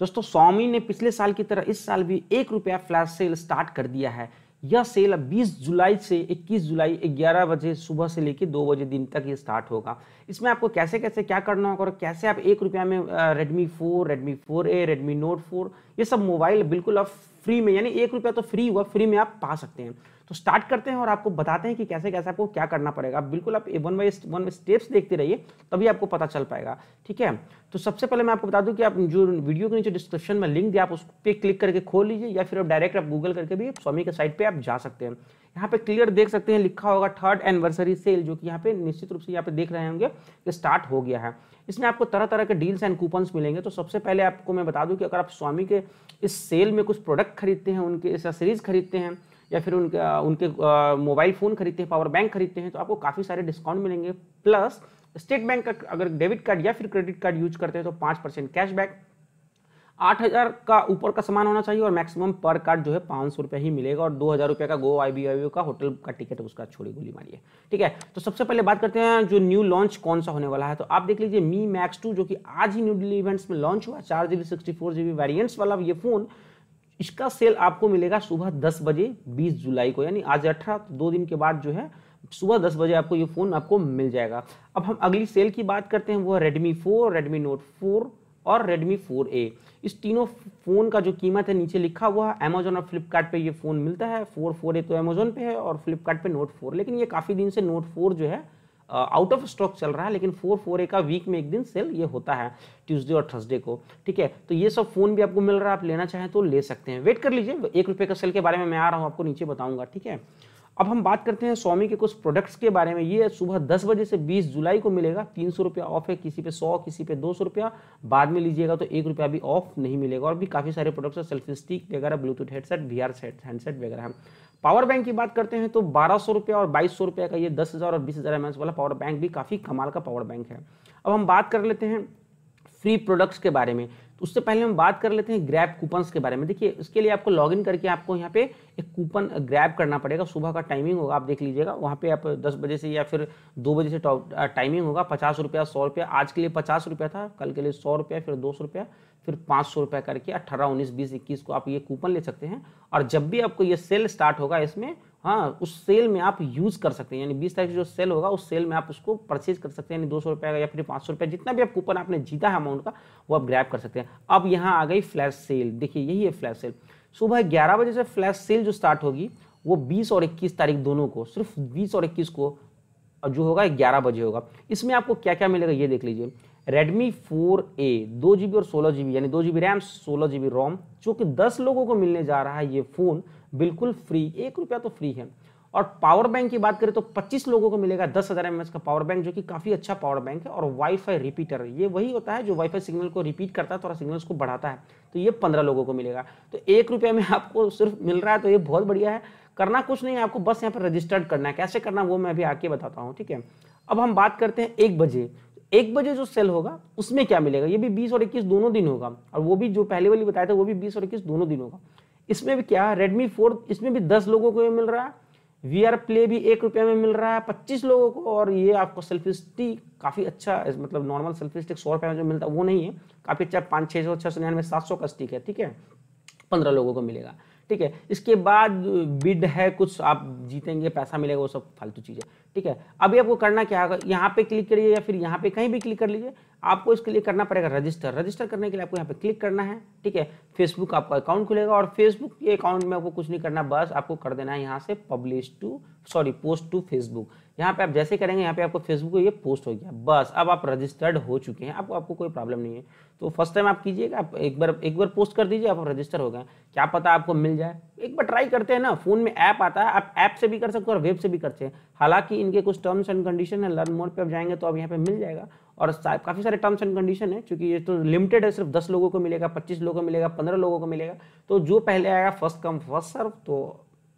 दोस्तों स्वामी ने पिछले साल की तरह इस साल भी एक रुपया फ्लैश सेल स्टार्ट कर दिया है यह सेल 20 जुलाई से 21 जुलाई 11 बजे सुबह से लेकर 2 बजे दिन तक ये स्टार्ट होगा इसमें आपको कैसे कैसे क्या करना होगा और कैसे आप एक रुपया में Redmi four Redmi four A Redmi Note four ये सब मोबाइल बिल्कुल आप फ्री में यानी एक रुपया तो फ्री हुआ फ्री में आप पा सकते हैं तो स्टार्ट करते हैं और आपको बताते हैं कि कैसे कैसे आपको क्या करना पड़ेगा बिल्कुल आप one by one by steps देखते रहिए तभी आपको पता चल पाएगा ठीक है तो सबसे पहले मैं आपको बता दूं कि आप जो वीडियो के नीचे डिस्क्रिप्शन में लिंक दिया आप उस पर क्लिक करके खोल लीजिए या फिर आप डायरेक्ट आप गूगल करके भी स्वामी के साइट पर आप जा सकते हैं यहाँ पे क्लियर देख सकते हैं लिखा होगा थर्ड एनिवर्सरी सेल जो कि यहाँ पे निश्चित रूप से यहाँ पे देख रहे होंगे कि स्टार्ट हो गया है इसमें आपको तरह तरह के डील्स एंड कूपन्स मिलेंगे तो सबसे पहले आपको मैं बता दूँ कि अगर आप स्वामी के इस सेल में कुछ प्रोडक्ट खरीदते हैं उनके सीरीज़ खरीदते हैं या फिर उनके उनके मोबाइल फ़ोन खरीदते हैं पावर बैंक खरीदते हैं तो आपको काफ़ी सारे डिस्काउंट मिलेंगे प्लस स्टेट बैंक का अगर डेबिट कार्ड या फिर क्रेडिट कार्ड यूज करते हैं तो पाँच परसेंट कैशबैक आठ हज़ार का ऊपर का सामान होना चाहिए और मैक्सिमम पर कार्ड जो है पाँच सौ रुपये ही मिलेगा और दो हज़ार रुपये का गो आई बी आई का होटल का टिकट उसका छोड़ी गोली मारिए ठीक है तो सबसे पहले बात करते हैं जो न्यू लॉन्च कौन सा होने वाला है तो आप देख लीजिए मी मैक्स टू जो कि आज ही न्यू दिल्ली इवेंट्स में लॉन्च हुआ चार G B sixty four G B variants वाला ये फ़ोन इसका सेल आपको मिलेगा सुबह दस बजे बीस जुलाई को यानी आज अठारह तो दो दिन के बाद जो है सुबह दस बजे आपको ये फ़ोन आपको मिल जाएगा अब हम अगली सेल की बात करते हैं वो है Redmi four Redmi Note four और Redmi 4A इस तीनों फ़ोन का जो कीमत है नीचे लिखा हुआ है अमेजोन और फ्लिपकार्ट पे ये फ़ोन मिलता है फोर फोर ए तो अमेजोन पे है और फ्लिपकार्ट पे नोट फोर लेकिन ये काफ़ी दिन से नोट फोर जो है आउट ऑफ स्टॉक चल रहा है लेकिन फोर फोर ए का वीक में एक दिन सेल ये होता है ट्यूसडे और थर्सडे को ठीक है तो ये सब फ़ोन भी आपको मिल रहा है आप लेना चाहें तो ले सकते हैं वेट कर लीजिए एक रुपये का सेल के बारे में मैं आ रहा हूँ आपको नीचे बताऊँगा ठीक है अब हम बात करते हैं स्वामी के कुछ प्रोडक्ट्स के बारे में ये सुबह दस बजे से बीस जुलाई को मिलेगा तीन सौ रुपया ऑफ है किसी पे सौ किसी पे दो सौ रुपया बाद में लीजिएगा तो एक रुपया भी ऑफ नहीं मिलेगा और भी काफ़ी सारे प्रोडक्ट्स हैं सेल्फी स्टिक वगैरह Bluetooth headset V R set handset वगैरह पावर बैंक की बात करते हैं तो बारह सौ रुपया और बाईस सौ रुपया का ये दस हज़ार और बीस हज़ार वाला पावर बैंक भी काफ़ी कमाल का पावर बैंक है अब हम बात कर लेते हैं फ्री प्रोडक्ट्स के बारे में तो उससे पहले हम बात कर लेते हैं ग्रैप कूपन्स के बारे में देखिए इसके लिए आपको लॉगिन करके आपको यहाँ पे एक कूपन ग्रैप करना पड़ेगा सुबह का टाइमिंग होगा आप देख लीजिएगा वहाँ पे आप 10 बजे से या फिर 2 बजे से टाइमिंग होगा पचास रुपया सौ रुपया आज के लिए पचास रुपया था कल के लिए सौ रुपया फिर दो सौ रुपया फिर पाँच सौ रुपया करके अट्ठारह उन्नीस बीस इक्कीस को आप ये कूपन ले सकते हैं और जब भी आपको ये सेल स्टार्ट होगा इसमें हाँ उस सेल में आप यूज़ कर सकते हैं यानी बीस तारीख जो सेल होगा उस सेल में आप उसको परचेज कर सकते हैं यानी दो सौ रुपये का या फिर पाँच सौ रुपया जितना भी आप कूपन आपने जीता है अमाउंट का वो आप ग्रैप कर सकते हैं अब यहाँ आ गई फ्लैश सेल देखिए यही है फ्लैश सेल सुबह ग्यारह बजे से फ्लैश सेल जो स्टार्ट होगी वो बीस और इक्कीस तारीख दोनों को सिर्फ बीस और इक्कीस को जो होगा ग्यारह बजे होगा इसमें आपको क्या क्या मिलेगा ये देख लीजिए रेडमी फोर ए दो जी और सोलह जीबी यानी दो बी रैम सोलह जीबी रोम जो कि दस लोगों को मिलने जा रहा है ये फ़ोन बिल्कुल फ्री एक रुपया तो फ्री है और पावर बैंक की बात करें तो 25 लोगों को मिलेगा दस हज़ार एम का पावर बैंक जो कि काफ़ी अच्छा पावर बैंक है और वाईफाई रिपीटर ये वही होता है जो वाईफाई सिग्नल को रिपीट करता है थोड़ा सिग्नल को बढ़ाता है तो ये पंद्रह लोगों को मिलेगा तो एक रुपये में आपको सिर्फ मिल रहा है तो ये बहुत बढ़िया है करना कुछ नहीं है आपको बस यहाँ पर रजिस्टर्ड करना है कैसे करना वो मैं अभी आके बताता हूँ ठीक है अब हम बात करते हैं एक बजे एक बजे जो सेल होगा उसमें क्या मिलेगा ये भी बीस और इक्कीस दोनों दिन होगा और वो भी जो पहले वाली बताया था वो भी बीस और इक्कीस दोनों दिन होगा इसमें भी क्या है रेडमी फोर इसमें भी दस लोगों को मिल रहा है वी आर प्ले भी एक रुपये में मिल रहा है पच्चीस लोगों को और ये आपको सेल्फी स्टिक काफ़ी अच्छा मतलब नॉर्मल सेल्फी स्टिक सौ रुपये में जो मिलता है वो नहीं है काफ़ी अच्छा पाँच छः सौ छः सौ निन्यानवे सात सौ का स्टिक है ठीक है पंद्रह लोगों को मिलेगा ठीक है इसके बाद बिड है कुछ आप जीतेंगे पैसा मिलेगा वो सब फालतू चीज़ है ठीक है अभी आपको करना क्या होगा यहाँ पे क्लिक करिए या फिर यहाँ पे कहीं भी क्लिक कर लीजिए आपको इसके लिए करना पड़ेगा रजिस्टर रजिस्टर करने के लिए आपको यहाँ पे क्लिक करना है ठीक है फेसबुक आपका अकाउंट खुलेगा और फेसबुक के अकाउंट में आपको कुछ नहीं करना बस आपको कर देना है यहाँ से publish to sorry post to Facebook यहाँ पे आप जैसे करेंगे यहाँ पे आपको फेसबुक ये पोस्ट हो गया बस अब आप रजिस्टर्ड हो चुके हैं आपको आपको कोई प्रॉब्लम नहीं है तो फर्स्ट टाइम आप कीजिएगा आप एक बार एक बार पोस्ट कर दीजिए आप रजिस्टर हो गए क्या पता आपको मिल जाए एक बार ट्राई करते हैं ना फोन में ऐप आता है आप ऐप से भी कर सकते हो और वेब से भी करते हैं हालांकि इनके कुछ टर्म्स एंड कंडीशन है लर्न मोड पे आप जाएंगे तो आप यहाँ पे मिल जाएगा और काफ़ी सारे टर्म्स एंड कंडीशन है क्योंकि ये तो लिमिटेड है सिर्फ दस लोगों को मिलेगा पच्चीस लोगों को मिलेगा पंद्रह लोगों को मिलेगा तो जो पहले आएगा फर्स्ट कम फर्स्ट सर्व तो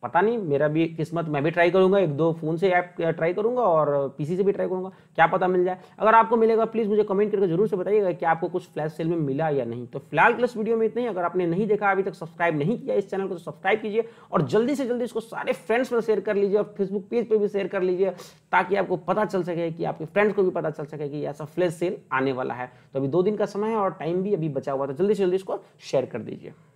पता नहीं मेरा भी किस्मत मैं भी ट्राई करूंगा एक दो फ़ोन से ऐप ट्राई करूंगा और पीसी से भी ट्राई करूंगा क्या पता मिल जाए अगर आपको मिलेगा प्लीज़ मुझे कमेंट करके जरूर से बताइएगा कि आपको कुछ फ्लैश सेल में मिला या नहीं तो फिलहाल प्लस वीडियो में इतना ही अगर आपने नहीं देखा अभी तक सब्सक्राइब नहीं किया इस चैनल को तो सब्सक्राइब कीजिए और जल्दी से जल्दी इसको सारे फ्रेंड्स में शेयर कर लीजिए और फेसबुक पेज पर भी शेयर कर लीजिए ताकि आपको पता चल सके कि आपके फ्रेंड्स को भी पता चल सके कि ऐसा फ्लैश सेल आने वाला है तो अभी दो दिन का समय है और टाइम भी अभी बचा हुआ था तो जल्दी से जल्दी इसको शेयर कर दीजिए